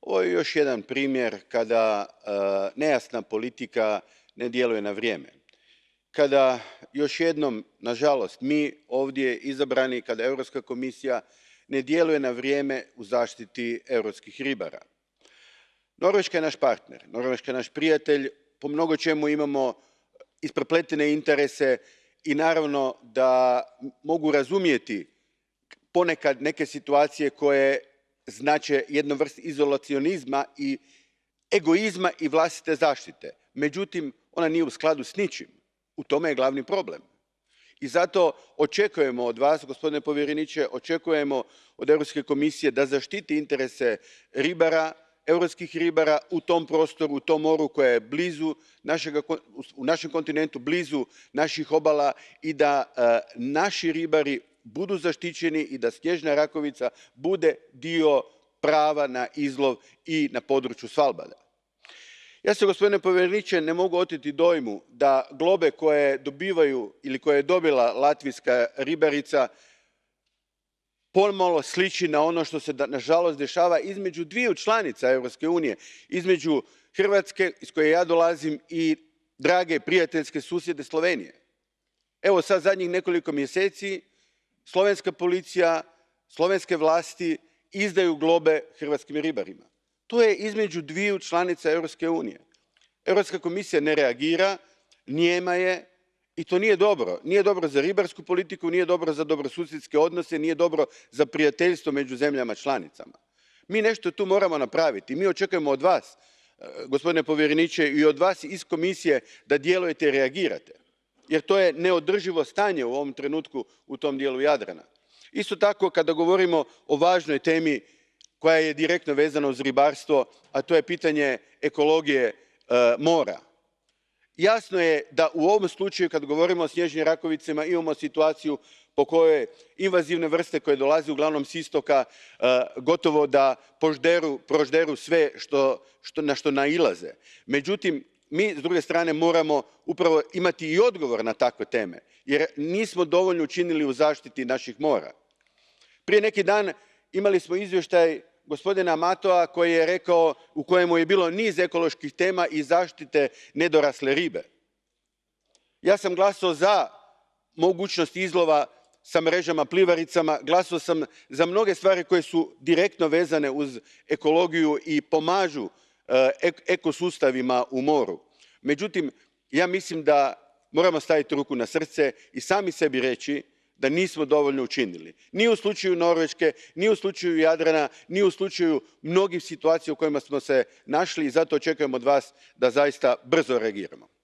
Ovo je još jedan primjer kada e, nejasna politika ne djeluje na vrijeme. Kada još jednom, nažalost, mi ovdje izabrani, kada Europska komisija ne djeluje na vrijeme u zaštiti europskih ribara. Norveška je naš partner, Norveška je naš prijatelj, po mnogo čemu imamo isprepletene interese i naravno da mogu razumjeti ponekad neke situacije koje znače jednu vrst izolacionizma i egoizma i vlastite zaštite. Međutim, ona nije u skladu s ničim. U tome je glavni problem. I zato očekujemo od vas, gospodine povjereniče, očekujemo od Europske komisije da zaštiti interese ribara, europskih ribara u tom prostoru, u tom moru koje je blizu našega, u našem kontinentu, blizu naših obala i da e, naši ribari budu zaštićeni i da snježna rakovica bude dio prava na izlov i na području Svalbada. Ja se, gospodine povjereniče, ne mogu oteti dojmu da globe koje dobivaju ili koje je dobila latvijska ribarica pomalo sliči na ono što se nažalost dešava između dviju članica Europske unije, između Hrvatske iz koje ja dolazim i drage prijateljske susjede Slovenije. Evo sad zadnjih nekoliko mjeseci slovenska policija, slovenske vlasti izdaju globe hrvatskim ribarima. To je između dviju članica Europske unije. Europska komisija ne reagira, nijema je i to nije dobro. Nije dobro za ribarsku politiku, nije dobro za dobrosusjedske odnose, nije dobro za prijateljstvo među zemljama članicama. Mi nešto tu moramo napraviti. Mi očekujemo od vas, eh, gospodine povjereniče, i od vas iz komisije da djelujete i reagirate jer to je neodrživo stanje u ovom trenutku u tom dijelu Jadrana. Isto tako kada govorimo o važnoj temi koja je direktno vezana uz ribarstvo, a to je pitanje ekologije e, mora. Jasno je da u ovom slučaju kad govorimo o snježnim rakovicama imamo situaciju po kojoj invazivne vrste koje dolaze uglavnom s istoka e, gotovo da požderu, prožderu sve što, što, na što nailaze. Međutim, mi s druge strane moramo upravo imati i odgovor na takve teme jer nismo dovoljno učinili u zaštiti naših mora. Prije neki dan imali smo izvještaj gospodina Matoa koji je rekao u kojemu je bilo niz ekoloških tema i zaštite nedorasle ribe. Ja sam glasao za mogućnost izlova sa mrežama plivaricama, glasao sam za mnoge stvari koje su direktno vezane uz ekologiju i pomažu E, ekosustavima u moru. Međutim, ja mislim da moramo staviti ruku na srce i sami sebi reći da nismo dovoljno učinili. Ni u slučaju Norveške, ni u slučaju Jadrana, ni u slučaju mnogih situacija u kojima smo se našli i zato očekujemo od vas da zaista brzo reagiramo.